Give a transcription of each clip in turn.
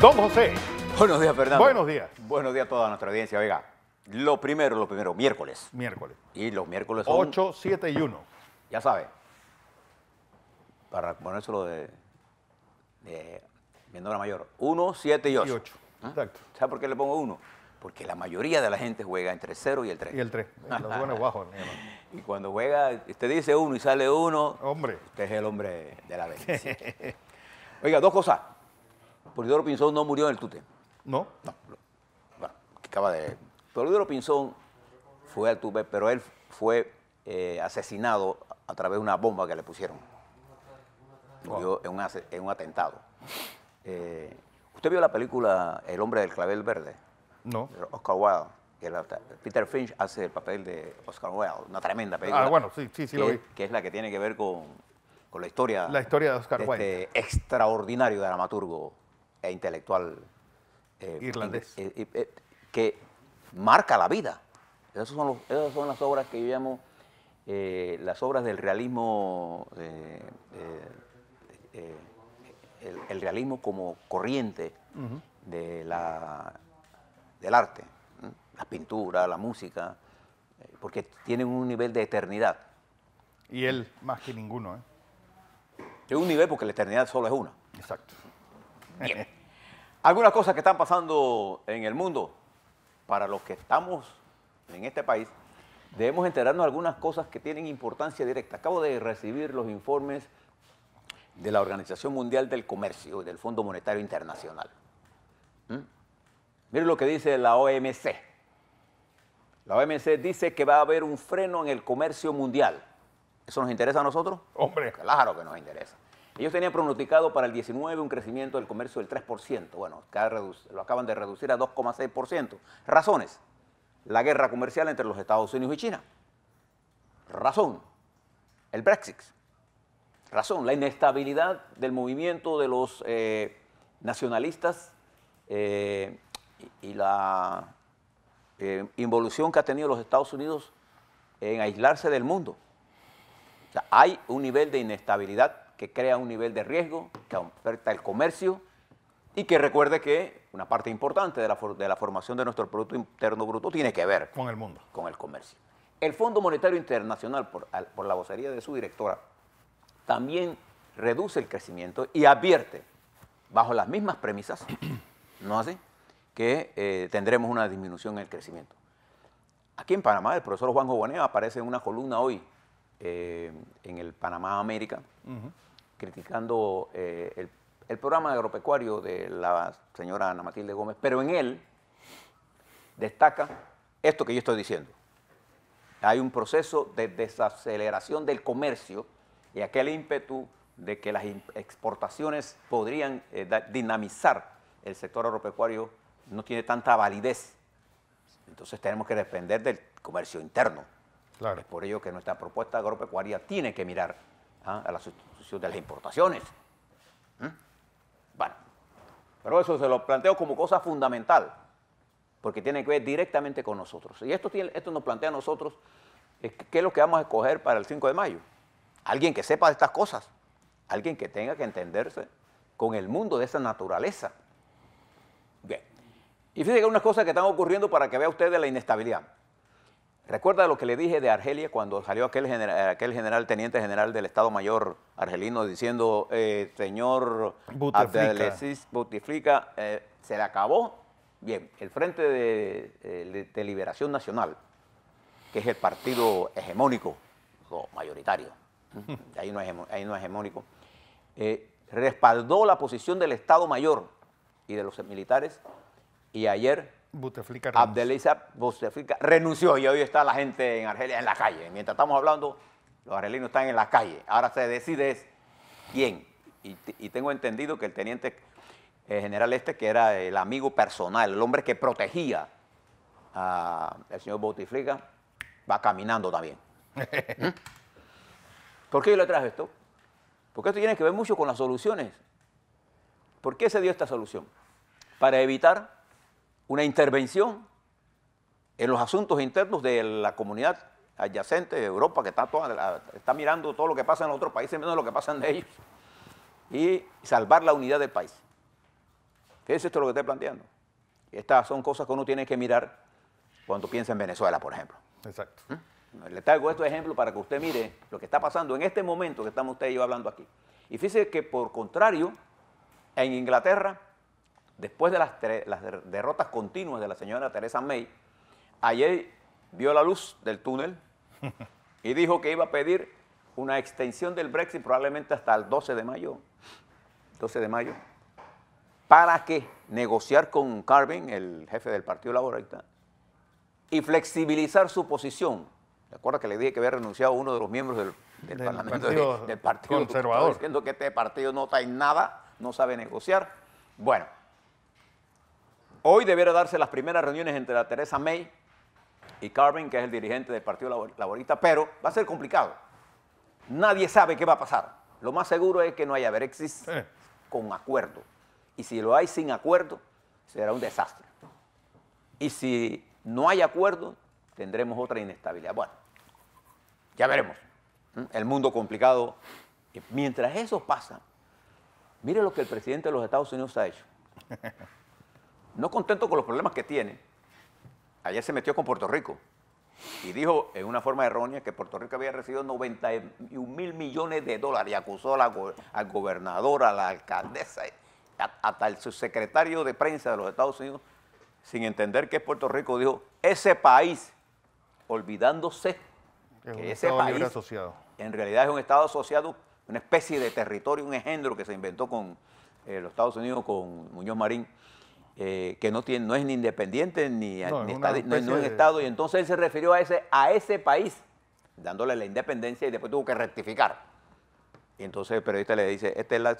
Don José. Buenos días, Fernando. Buenos días. Buenos días a toda nuestra audiencia. Oiga, lo primero, lo primero, miércoles. Miércoles. Y los miércoles son... 8, 7 y 1. Ya sabe. Para lo de, de menor mayor. 1, 7 y 8. Y 8. ¿Ah? Exacto. ¿Sabe por qué le pongo 1? Porque la mayoría de la gente juega entre 0 y el 3. Y el 3. Los buenos bajos, Y cuando juega, usted dice 1 y sale 1. Hombre. Usted es el hombre de la vez. Oiga, dos cosas. Polidoro Pinzón no murió en el Tute. No. No. Bueno, acaba de. Polidoro Pinzón fue al Tute, pero él fue eh, asesinado a través de una bomba que le pusieron. Murió en, un, atentado. Eh, ¿Usted vio la película El hombre del clavel verde? No. Oscar Wilde. Peter Finch hace el papel de Oscar Wilde, una tremenda ah, película. Ah, bueno, sí, sí, sí lo vi. Que es la que tiene que ver con, la historia. La historia de Oscar este Wilde. Este extraordinario dramaturgo e intelectual eh, irlandés eh, que marca la vida. Esas son, son las obras que yo llamo eh, las obras del realismo, el, realismo como corriente de la, del arte, la pintura, la música, porque tienen un nivel de eternidad. Y él más que ninguno, ¿eh? Es un nivel porque la eternidad solo es una. Exacto. Algunas cosas que están pasando en el mundo, para los que estamos en este país, debemos enterarnos de algunas cosas que tienen importancia directa. Acabo de recibir los informes de la Organización Mundial del Comercio y del Fondo Monetario Internacional. ¿Mm? Miren lo que dice la OMC. La OMC dice que va a haber un freno en el comercio mundial. ¿Eso nos interesa a nosotros? Hombre. Claro que nos interesa. Ellos tenían pronosticado para el 19 un crecimiento del comercio del 3%. Bueno, lo acaban de reducir a 2,6%. Razones. La guerra comercial entre los Estados Unidos y China. Razón. El Brexit. Razón. La inestabilidad del movimiento de los eh, nacionalistas eh, y, la eh, involución que ha tenido los Estados Unidos en aislarse del mundo. O sea, hay un nivel de inestabilidad que crea un nivel de riesgo que oferta el comercio y que recuerde que una parte importante de la, formación de nuestro Producto Interno Bruto tiene que ver con el mundo, con el comercio. El Fondo Monetario Internacional, por, la vocería de su directora, también reduce el crecimiento y advierte, bajo las mismas premisas, ¿no así?, que eh, tendremos una disminución en el crecimiento. Aquí en Panamá, el profesor Juan Jobanea aparece en una columna hoy eh, en el Panamá América, criticando eh, el, programa agropecuario de la señora Ana Matilde Gómez, pero en él destaca esto que yo estoy diciendo. Hay un proceso de desaceleración del comercio y aquel ímpetu de que las exportaciones podrían eh, dinamizar el sector agropecuario no tiene tanta validez. Entonces tenemos que depender del comercio interno. Es por ello que nuestra propuesta agropecuaria tiene que mirar ¿ah? a la sustitución de las importaciones. ¿Mm? Bueno, pero eso se lo planteo como cosa fundamental, porque tiene que ver directamente con nosotros. Y esto, esto nos plantea a nosotros qué es lo que vamos a escoger para el 5 de mayo. Alguien que sepa de estas cosas, alguien que tenga que entenderse con el mundo de esa naturaleza. Bien. Y fíjense que hay unas cosas que están ocurriendo para que vea usted la inestabilidad. ¿Recuerda lo que le dije de Argelia cuando salió aquel general, teniente general del Estado Mayor argelino diciendo, eh, señor Bouteflika, Bouteflika eh, se le acabó? Bien, el Frente eh, de, Liberación Nacional, que es el partido hegemónico, o mayoritario, ahí no, ahí no hegemónico, respaldó la posición del Estado Mayor y de los militares y ayer Bouteflika Abdeliza Bouteflika renunció y hoy está la gente en Argelia en la calle. Mientras estamos hablando, los argelinos están en la calle. Ahora se decide quién. Y, tengo entendido que el teniente eh, general este, que era el amigo personal, el hombre que protegía al señor Bouteflika, va caminando también. ¿Por qué yo le traje esto? Porque esto tiene que ver mucho con las soluciones. ¿Por qué se dio esta solución? Para evitar una intervención en los asuntos internos de la comunidad adyacente de Europa, que está, está mirando todo lo que pasa en los otros países, menos lo que pasa en ellos, y salvar la unidad del país. ¿Qué es esto lo que estoy planteando? Estas son cosas que uno tiene que mirar cuando piensa en Venezuela, por ejemplo. Exacto. ¿Mm? Le traigo este ejemplo para que usted mire lo que está pasando en este momento que estamos ustedes yo hablando aquí. Y fíjese que por contrario, en Inglaterra después de las, derrotas continuas de la señora Teresa May, ayer vio la luz del túnel y dijo que iba a pedir una extensión del Brexit probablemente hasta el 12 de mayo, 12 de mayo, para qué? negociar con Carvin, el jefe del Partido Laborista, y flexibilizar su posición. Recuerda que le dije que había renunciado uno de los miembros del, Parlamento partido del Partido Conservador. Diciendo que este partido no está en nada, no sabe negociar. Bueno, Hoy debiera darse las primeras reuniones entre la Teresa May y Carmen, que es el dirigente del Partido Laborista, pero va a ser complicado. Nadie sabe qué va a pasar. Lo más seguro es que no haya Brexit con acuerdo. Y si lo hay sin acuerdo, será un desastre. Y si no hay acuerdo, tendremos otra inestabilidad. Bueno, ya veremos. El mundo complicado. Mientras eso pasa, mire lo que el presidente de los Estados Unidos ha hecho. no contento con los problemas que tiene, ayer se metió con Puerto Rico y dijo en una forma errónea que Puerto Rico había recibido 91 mil millones de dólares y acusó al gobernador, a la alcaldesa, hasta el subsecretario de prensa de los Estados Unidos, sin entender que es Puerto Rico, dijo, ese país, olvidándose que ese país asociado. en realidad es un Estado asociado, una especie de territorio, un engendro que se inventó con eh, los Estados Unidos, con Muñoz Marín. Eh, que no, es ni independiente ni, no, Estado, y entonces él se refirió a ese, a ese país, dándole la independencia y después tuvo que rectificar. Y entonces el periodista le dice, este es la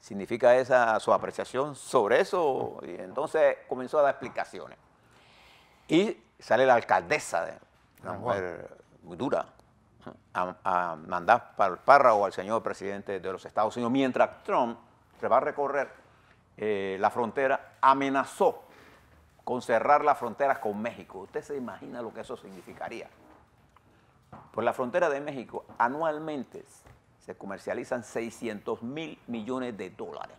significa esa su apreciación sobre eso, y entonces comenzó a dar explicaciones. Y sale la alcaldesa, de, una ah, mujer muy dura, a, a mandar para el párrafo al señor presidente de los Estados Unidos, mientras Trump se va a recorrer eh, la frontera, amenazó con cerrar la frontera con México. Usted se imagina lo que eso significaría. Por pues la frontera de México, anualmente se comercializan 600 mil millones de dólares.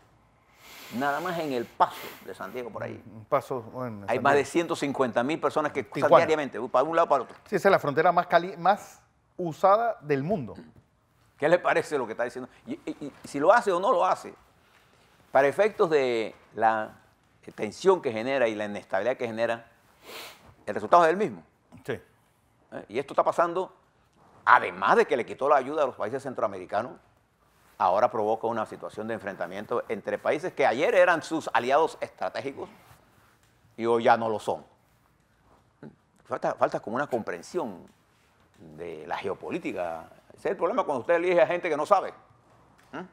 Nada más en el paso de San Diego por ahí. Hay más de 150 mil personas que cruzan diariamente, para un lado para otro. Sí, esa es la frontera más, más usada del mundo. ¿Qué le parece lo que está diciendo? y si lo hace o no lo hace, para efectos de la tensión que genera y la inestabilidad que genera, el resultado es el mismo. Sí. ¿Eh? Y esto está pasando, además de que le quitó la ayuda a los países centroamericanos, ahora provoca una situación de enfrentamiento entre países que ayer eran sus aliados estratégicos y hoy ya no lo son. Falta, falta como una comprensión de la geopolítica. Ese es el problema cuando usted elige a gente que no sabe. ¿eh?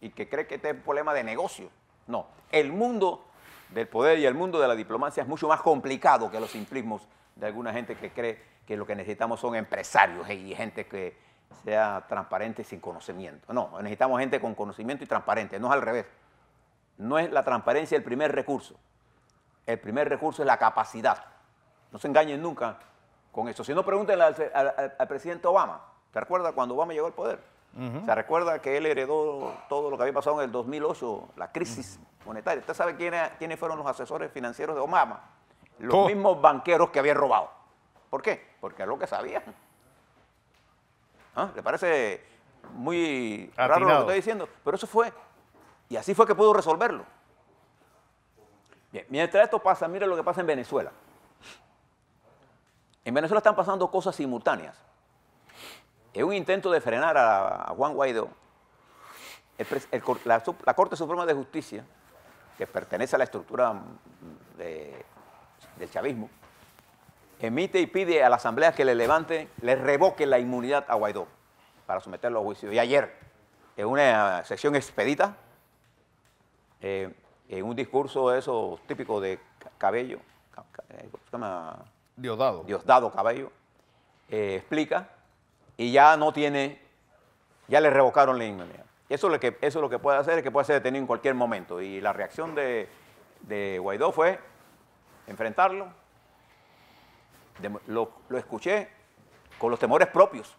y que cree que este es un problema de negocio. No, el mundo del poder y el mundo de la diplomacia es mucho más complicado que los simplismos de alguna gente que cree que lo que necesitamos son empresarios y gente que sea transparente sin conocimiento. No, necesitamos gente con conocimiento y transparente, no es al revés. No es la transparencia el primer recurso. El primer recurso es la capacidad. No se engañen nunca con eso. Si no, pregúntenle al, al presidente Obama. ¿Te acuerdas cuando Obama llegó al poder? Se recuerda que él heredó todo lo que había pasado en el 2008, la crisis monetaria. ¿Usted sabe quiénes fueron los asesores financieros de Obama? Los mismos banqueros que habían robado. ¿Por qué? Porque es lo que sabían. ¿Ah? ¿Le parece muy raro lo que estoy diciendo? Pero eso fue, y así fue que pudo resolverlo. mientras esto pasa, mire lo que pasa en Venezuela. En Venezuela están pasando cosas simultáneas en un intento de frenar a, Juan Guaidó, la, Corte Suprema de Justicia, que pertenece a la estructura mm, del chavismo, emite y pide a la Asamblea que le levante, le revoque la inmunidad a Guaidó para someterlo a juicio. Y ayer, en una sesión expedita, eh, en un discurso de esos de Cabello, eh, Diosdado. Diosdado Cabello, eh, explica y ya no tiene, ya le revocaron la inmunidad. Eso es lo que, eso lo que puede hacer, es que puede ser detenido en cualquier momento. Y la reacción de, Guaidó fue enfrentarlo. lo, escuché con los temores propios.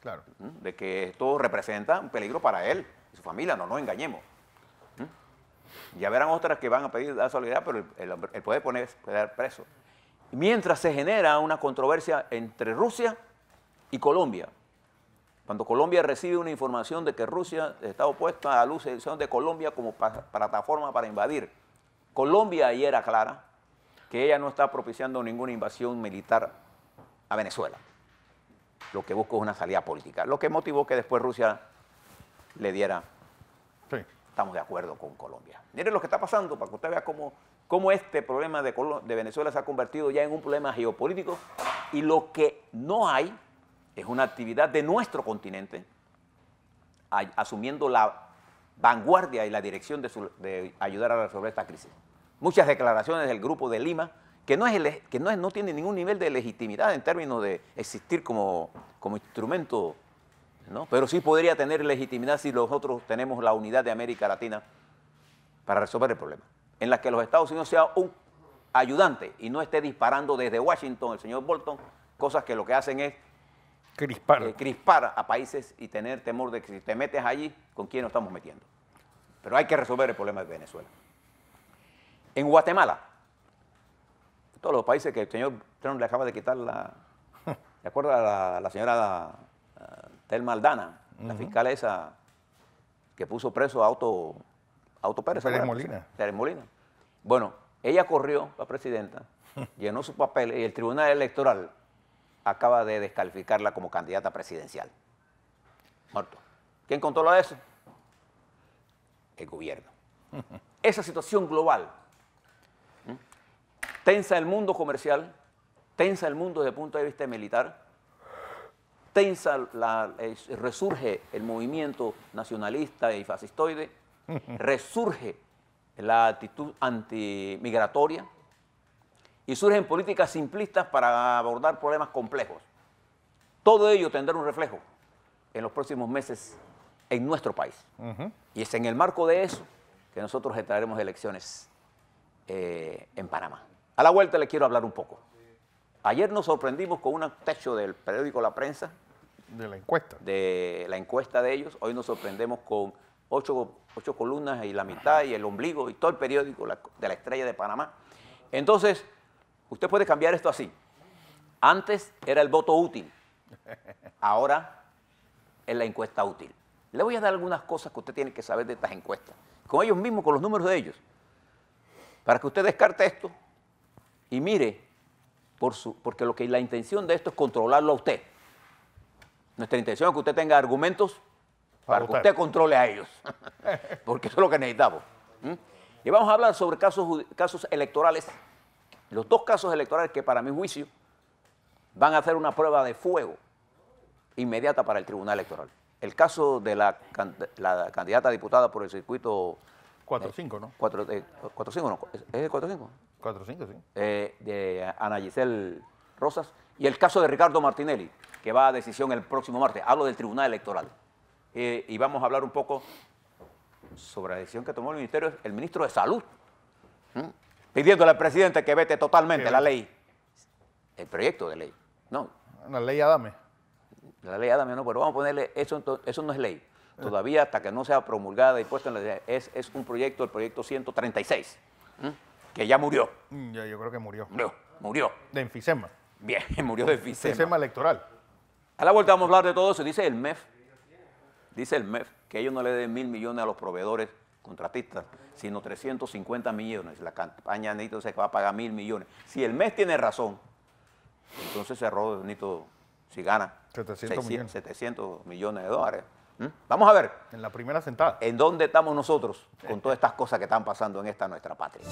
Claro. De que esto representa un peligro para él y su familia, no nos engañemos. Ya verán otras que van a pedir la solidaridad, pero el, poder poner, quedar preso. Mientras se genera una controversia entre Rusia y Colombia, cuando Colombia recibe una información de que Rusia está opuesta a la utilización de Colombia como plataforma para invadir, Colombia ayer era clara que ella no está propiciando ninguna invasión militar a Venezuela. Lo que busca es una salida política, lo que motivó que después Rusia le diera... Sí. Estamos de acuerdo con Colombia. Miren lo que está pasando para que usted vea cómo, cómo este problema de Venezuela se ha convertido ya en un problema geopolítico y lo que no hay es una actividad de nuestro continente, asumiendo la vanguardia y la dirección de, ayudar a resolver esta crisis. Muchas declaraciones del grupo de Lima que no, es, que no, es, no tiene ningún nivel de legitimidad en términos de existir como, como instrumento, pero sí podría tener legitimidad si nosotros tenemos la unidad de América Latina para resolver el problema, en la que los Estados Unidos sea un ayudante y no esté disparando desde Washington el señor Bolton, cosas que lo que hacen es eh, crispar. a países y tener temor de que si te metes allí, ¿con quién nos estamos metiendo? Pero hay que resolver el problema de Venezuela. En Guatemala, todos los países que el señor Trump le acaba de quitar la... ¿Se acuerda la, señora eh, Telma Aldana, la fiscal esa que puso preso a Auto, Auto Pérez? Pérez Molina. Molina. Bueno, ella corrió, la presidenta, llenó su papel y el Tribunal Electoral acaba de descalificarla como candidata presidencial. Muerto. ¿Quién controla eso? El gobierno. Esa situación global tensa el mundo comercial, tensa el mundo desde el punto de vista militar, tensa eh, resurge el movimiento nacionalista y fascistoide, resurge la actitud antimigratoria, y surgen políticas simplistas para abordar problemas complejos. Todo ello tendrá un reflejo en los próximos meses en nuestro país. Y es en el marco de eso que nosotros traeremos elecciones eh, en Panamá. A la vuelta le quiero hablar un poco. Ayer nos sorprendimos con un techo del periódico La Prensa. De la encuesta. De la encuesta de ellos. Hoy nos sorprendemos con ocho, columnas y la mitad y el ombligo y todo el periódico de la estrella de Panamá. Entonces, Usted puede cambiar esto así. Antes era el voto útil, ahora es la encuesta útil. Le voy a dar algunas cosas que usted tiene que saber de estas encuestas, con ellos mismos, con los números de ellos, para que usted descarte esto y mire, por su, porque lo que, la intención de esto es controlarlo a usted. Nuestra intención es que usted tenga argumentos para, que usted controle a ellos, porque eso es lo que necesitamos. Y vamos a hablar sobre casos electorales los dos casos electorales que para mi juicio van a hacer una prueba de fuego inmediata para el Tribunal Electoral. El caso de la, candidata diputada por el circuito... 4-5, ¿no? 4-5, eh, ¿no? ¿Es 4-5? 4-5, sí. Eh, de Ana Giselle Rosas. Y el caso de Ricardo Martinelli, que va a decisión el próximo martes. Hablo del Tribunal Electoral. Eh, y vamos a hablar un poco sobre la decisión que tomó el, ministerio, el ministro de Salud pidiéndole al presidente que vete totalmente la ley. El proyecto de ley. No. La ley Adame. La ley Adame no, pero vamos a ponerle, eso, eso no es ley. Todavía hasta que no sea promulgada y puesta en la ley, es, un proyecto, el proyecto 136, que ya murió. Mm, ya yo creo que murió. Murió, murió. De enfisema. Bien, murió de enfisema. Enfisema electoral. A la vuelta vamos a hablar de todo eso. Dice el MEF, dice el MEF que ellos no le den mil millones a los proveedores contratistas, sino 350 millones. La campaña de Nito se va a pagar mil millones. Si el mes tiene razón, entonces se cerró Nito, si gana, 700, millones. de dólares. ¿Mm? Vamos a ver. En la primera sentada. ¿En dónde estamos nosotros con eh, todas estas cosas que están pasando en esta nuestra patria?